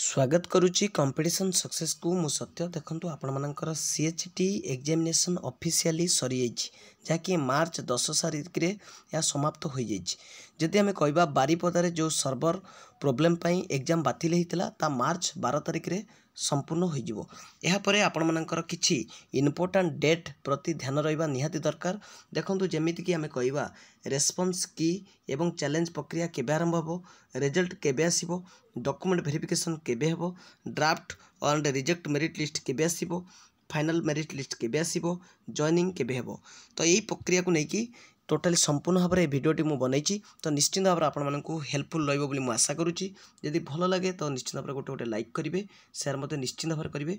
ସ୍ୱାଗତ କରୁଛି କମ୍ପିଟିସନ୍ ସକ୍ସେସ୍କୁ ମୁଁ ସତ୍ୟ ଦେଖନ୍ତୁ ଆପଣମାନଙ୍କର C H T examination officially ସରିଯାଇଛି যাকি মার্চ 10 তারিখ রে ইয়া সমাপ্ত হৈ যাইচি যদি আমি কৈবা বারি পদারে যে সার্ভার প্ৰবলেম পাই এক্সাম বাতিল হৈ থিলা তা মার্চ 12 তারিখ রে সম্পূৰ্ণ হৈ যাব ইয়া পৰে আপোন মানকৰ কিচি ইম্পৰটেন্ট ডেট প্ৰতি ধ্যান ৰৈবা নিহতি দৰকাৰ দেখন্তু যেমিতিকি আমি কৈবা ৰেস্পন্স কি এবং চেলঞ্জ প্ৰক্ৰিয়া কেবে আৰম্ভ হ'ব ৰিজাল্ট কেবে আহিবো ডকুমেণ্ট ভেরিফিকেচন কেবে হ'ব draft and reject merit list কেবে আহিবো ଫାଇନାଲ୍ ମେରିଟ୍ ଲିଷ୍ଟ କେବେ ଆସିବ ଜଏନିଂ କେବେ ହେବ ତ ଏଇ ପ୍ରକ୍ରିୟାକୁ ନେଇକି ଟୋଟାଲି ସମ୍ପୂର୍ଣ୍ଣ ଭାବରେ ଏ ଭିଡ଼ିଓଟି ମୁଁ ବନେଇଛି ତ ନିଶ୍ଚିନ୍ତ ଭାବରେ ଆପଣମାନଙ୍କୁ ହେଲ୍ପଫୁଲ୍ ରହିବ ବୋଲି ମୁଁ ଆଶା କରୁଛି ଯଦି ଭଲ ଲାଗେ ତ ନିଶ୍ଚିନ୍ତ ଭାବରେ ଗୋଟେ ଗୋଟେ ଲାଇକ୍ କରିବେ ସେୟାର ମଧ୍ୟ ନିଶ୍ଚିନ୍ତ ଭାବରେ କରିବେ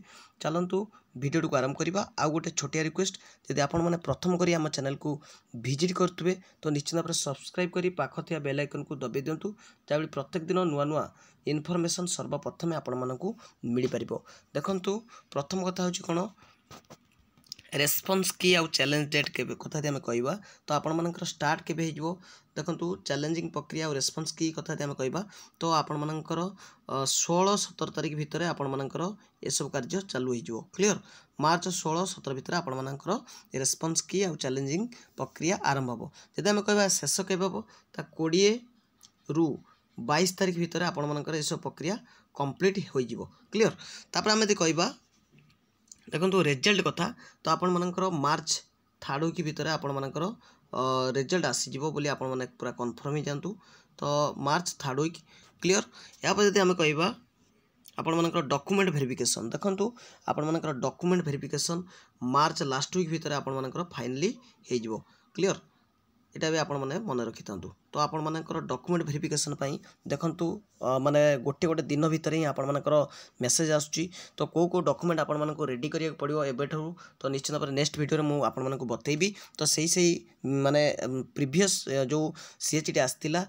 ଚାଲନ୍ତୁ ଭିଡ଼ିଓଟିକୁ ଆରମ୍ଭ କରିବା ଆଉ ଗୋଟେ ଛୋଟିଆ ରିକ୍ୱେଷ୍ଟ ଯଦି ଆପଣମାନେ ପ୍ରଥମ କରି ଆମ ଚ୍ୟାନେଲ୍କୁ ଭିଜିଟ୍ କରୁଥିବେ ତ ନିଶ୍ଚିନ୍ତ ଭାବରେ ସବସ୍କ୍ରାଇବ୍ କରି ପାଖ ଥିବା ବେଲ୍ ଆଇକନ୍କୁ ଦବାଇ ଦିଅନ୍ତୁ ଯାହାଭଳି ପ୍ରତ୍ୟେକ ଦିନ ନୂଆ ନୂଆ ଇନଫର୍ମେସନ୍ ସର୍ବପ୍ରଥମେ ଆପଣମାନଙ୍କୁ ମିଳିପାରିବ ଦେଖନ୍ତୁ ପ୍ରଥମ କଥା ହେଉଛି କ'ଣ ରେସ୍ପନ୍ସ କି ଆଉ ଚ୍ୟାଲେଞ୍ଜ ଡେଟ୍ କେବେ କଥାଟି ଆମେ କହିବା ତ ଆପଣମାନଙ୍କର ଷ୍ଟାର୍ଟ କେବେ ହେଇଯିବ ଦେଖନ୍ତୁ ଚ୍ୟାଲେଞ୍ଜିଂ ପ୍ରକ୍ରିୟା ଆଉ ରେସ୍ପନ୍ସ କି କଥାଟି ଆମେ କହିବା ତ ଆପଣମାନଙ୍କର ଷୋହଳ ସତର ତାରିଖ ଭିତରେ ଆପଣମାନଙ୍କର ଏସବୁ କାର୍ଯ୍ୟ ଚାଲୁ ହେଇଯିବ କ୍ଲିଅର ମାର୍ଚ୍ଚ ଷୋହଳ ସତର ଭିତରେ ଆପଣମାନଙ୍କର ରେସ୍ପନ୍ସ କି ଆଉ ଚ୍ୟାଲେଞ୍ଜିଂ ପ୍ରକ୍ରିୟା ଆରମ୍ଭ ହେବ ଯଦି ଆମେ କହିବା ଶେଷ କେବେ ହେବ ତା କୋଡ଼ିଏରୁ ବାଇଶ ତାରିଖ ଭିତରେ ଆପଣମାନଙ୍କର ଏସବୁ ପ୍ରକ୍ରିୟା କମ୍ପ୍ଲିଟ୍ ହୋଇଯିବ କ୍ଲିଅର ତାପରେ ଆମେ ଯଦି କହିବା ଦେଖନ୍ତୁ ରେଜଲ୍ଟ କଥା ତ ଆପଣମାନଙ୍କର ମାର୍ଚ୍ଚ ଥାର୍ଡ଼ ୱିକ୍ ଭିତରେ ଆପଣମାନଙ୍କର ରେଜଲ୍ଟ ଆସିଯିବ ବୋଲି ଆପଣମାନେ ପୁରା କନଫର୍ମ ହେଇଯାଆନ୍ତୁ ତ ମାର୍ଚ୍ଚ ଥାର୍ଡ଼ ୱିକ୍ କ୍ଲିଅର ଏହାପରେ ଯଦି ଆମେ କହିବା ଆପଣମାନଙ୍କର ଡକୁମେଣ୍ଟ ଭେରିଫିକେସନ୍ ଦେଖନ୍ତୁ ଆପଣମାନଙ୍କର document verification March last week ଭିତରେ ଆପଣମାନଙ୍କର ଫାଇନାଲି ହେଇଯିବ କ୍ଲିଅର এটা ବି ଆପଣମାନେ ମନେ ରଖିଥାନ୍ତୁ ତ ଆପଣମାନଙ୍କର ଡକୁମେଣ୍ଟ ଭେରିଫିକେସନ୍ ପାଇଁ ଦେଖନ୍ତୁ ମାନେ ଗୋଟେ ଗୋଟେ ଦିନ ଭିତରେ ହିଁ ଆପଣମାନଙ୍କର ମେସେଜ୍ ଆସୁଛି ତ କେଉଁ କେଉଁ ଡକୁମେଣ୍ଟ ଆପଣମାନଙ୍କୁ ରେଡ଼ି କରିବାକୁ ପଡ଼ିବ ଏବେଠାରୁ ତ ନିଶ୍ଚିତ ଭାବରେ ନେକ୍ସଟ ଭିଡ଼ିଓରେ ମୁଁ ଆପଣମାନଙ୍କୁ ବତେଇବି ତ ସେଇ ସେଇ ମାନେ ପ୍ରିଭିୟସ୍ ଯେଉଁ ସିଏଚ୍ଟି ଆସିଥିଲା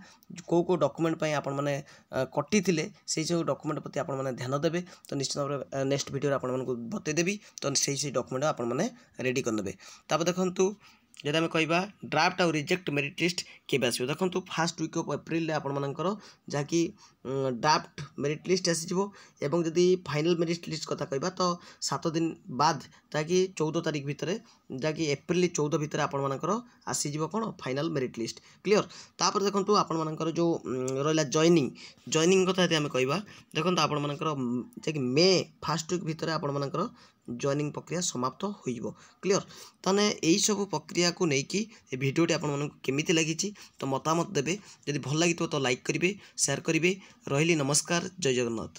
କେଉଁ କେଉଁ ଡକୁମେଣ୍ଟ ପାଇଁ ଆପଣମାନେ କଟିଥିଲେ ସେଇ ସବୁ ଡକୁମେଣ୍ଟ ପ୍ରତି ଆପଣମାନେ ଧ୍ୟାନ ଦେବେ ତ ନିଶ୍ଚିତ ଭାବରେ ନେକ୍ସଟ ଭିଡ଼ିଓରେ ଆପଣମାନଙ୍କୁ ବତେଇଦେବି ତ ସେଇ ସେଇ ଡକୁମେଣ୍ଟ ଆପଣମାନେ ରେଡ଼ି କରିନେବେ ତାପରେ ଦେଖନ୍ତୁ ଯଦି ଆମେ କହିବା ଡ୍ରାଫ୍ଟ ଆଉ ରିଜେକ୍ଟ ମେରିଟ୍ ଲିଷ୍ଟ କେବେ ଆସିବ ଦେଖନ୍ତୁ ଫାର୍ଷ୍ଟ ୱିକ୍ ଅଫ୍ ଏପ୍ରିଲରେ ଆପଣମାନଙ୍କର ଯାହାକି ଡ୍ରାଫ୍ଟ ମେରିଟ୍ ଲିଷ୍ଟ ଆସିଯିବ ଏବଂ ଯଦି ଫାଇନାଲ୍ ମେରିଟ୍ ଲିଷ୍ଟ କଥା କହିବା ତ ସାତ ଦିନ ବାଦ୍ ଯାହାକି ଚଉଦ ତାରିଖ ଭିତରେ ଯାହାକି ଏପ୍ରିଲ ଚଉଦ ଭିତରେ ଆପଣମାନଙ୍କର ଆସିଯିବ କ'ଣ ଫାଇନାଲ୍ ମେରିଟ୍ ଲିଷ୍ଟ କ୍ଲିଅର୍ ତାପରେ ଦେଖନ୍ତୁ ଆପଣମାନଙ୍କର ଯେଉଁ ରହିଲା ଜଏନିଂ ଜଏନିଂ କଥା ଯଦି ଆମେ କହିବା ଦେଖନ୍ତୁ ଆପଣମାନଙ୍କର ଯାହାକି ମେ ଫାର୍ଷ୍ଟ ୱିକ୍ ଭିତରେ ଆପଣମାନଙ୍କର জয়নিং প্রক্রিয়া সমাপ্ত হইব ক্লিয়র তাহলে এইসব প্রক্রিয়াকে নেইকি এই ভিডিওটি আপনার কেমিতি লাগিছি তো মতামত দেবে যদি ভাল লাগি তো লাইক করবে সেয়ার করবে রহলি নমস্কার জয় জগন্নাথ